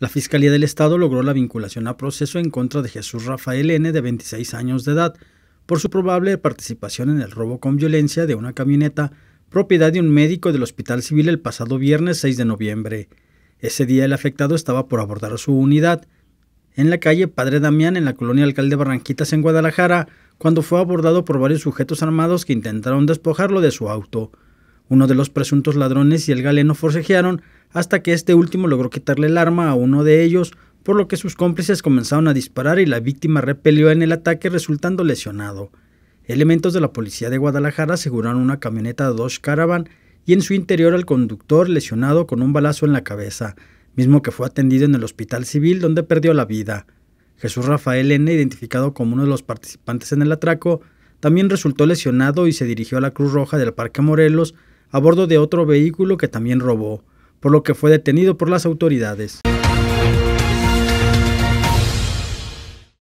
La Fiscalía del Estado logró la vinculación a proceso en contra de Jesús Rafael N., de 26 años de edad, por su probable participación en el robo con violencia de una camioneta propiedad de un médico del Hospital Civil el pasado viernes 6 de noviembre. Ese día el afectado estaba por abordar su unidad en la calle Padre Damián en la colonia Alcalde Barranquitas en Guadalajara cuando fue abordado por varios sujetos armados que intentaron despojarlo de su auto. Uno de los presuntos ladrones y el galeno forcejearon hasta que este último logró quitarle el arma a uno de ellos, por lo que sus cómplices comenzaron a disparar y la víctima repelió en el ataque resultando lesionado. Elementos de la policía de Guadalajara aseguraron una camioneta Dodge Caravan y en su interior al conductor lesionado con un balazo en la cabeza, mismo que fue atendido en el hospital civil donde perdió la vida. Jesús Rafael N., identificado como uno de los participantes en el atraco, también resultó lesionado y se dirigió a la Cruz Roja del Parque Morelos, a bordo de otro vehículo que también robó, por lo que fue detenido por las autoridades.